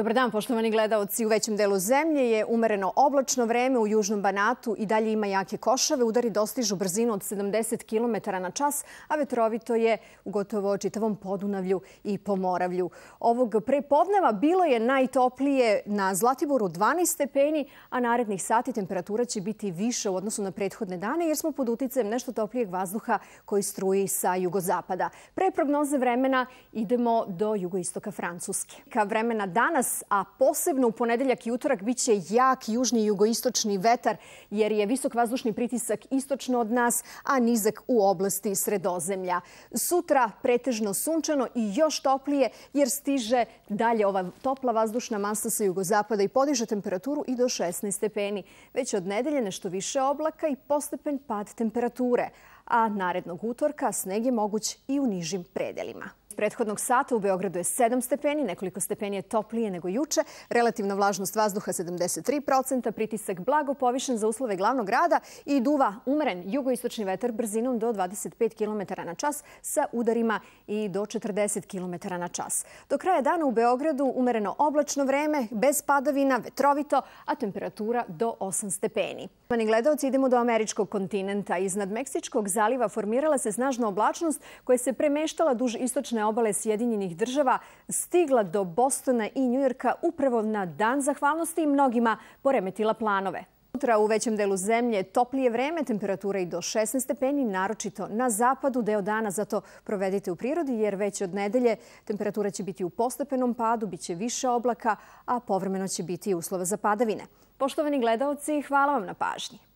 Dobar dan, poštovani gledalci. U većem delu zemlje je umereno oblačno vreme u Južnom Banatu i dalje ima jake košave. Udari dostižu brzinu od 70 km na čas, a vetrovito je u gotovo čitavom podunavlju i pomoravlju. Ovog prepodneva bilo je najtoplije na Zlatiboru 12 stepeni, a narednih sati temperatura će biti više u odnosu na prethodne dane jer smo pod uticajem nešto toplijeg vazduha koji struji sa jugozapada. Pre prognoze vremena idemo do jugoistoka Francuske. Ka vremena danas danas, a posebno u ponedeljak i utorak, bit će jak južni i jugoistočni vetar, jer je visok vazdušni pritisak istočno od nas, a nizak u oblasti sredozemlja. Sutra pretežno sunčano i još toplije, jer stiže dalje ova topla vazdušna masa sa jugozapada i podiže temperaturu i do 16 stepeni. Već od nedelje nešto više oblaka i postepen pad temperature, a narednog utorka sneg je moguć i u nižim predelima prethodnog sata u Beogradu je 7 stepeni, nekoliko stepeni je toplije nego juče, relativna vlažnost vazduha 73%, pritisak blago povišen za uslove glavnog rada i duva umeren jugoistočni veter brzinom do 25 km na čas sa udarima i do 40 km na čas. Do kraja dana u Beogradu umereno oblačno vreme, bez padavina, vetrovito, a temperatura do 8 stepeni. Mani gledalci, idemo do američkog kontinenta. Iznad Meksičkog zaliva formirala se snažna oblačnost koja se premeštala duž istočne obale Sjedinjenih država stigla do Bostona i Njujorka upravo na dan zahvalnosti i mnogima poremetila planove. Sutra u većem delu zemlje toplije vreme, temperatura i do 16 stepeni, naročito na zapadu. Deo dana zato provedite u prirodi jer već od nedelje temperatura će biti u postepenom padu, bit će više oblaka, a povremeno će biti i uslova za padavine. Poštovani gledalci, hvala vam na pažnji.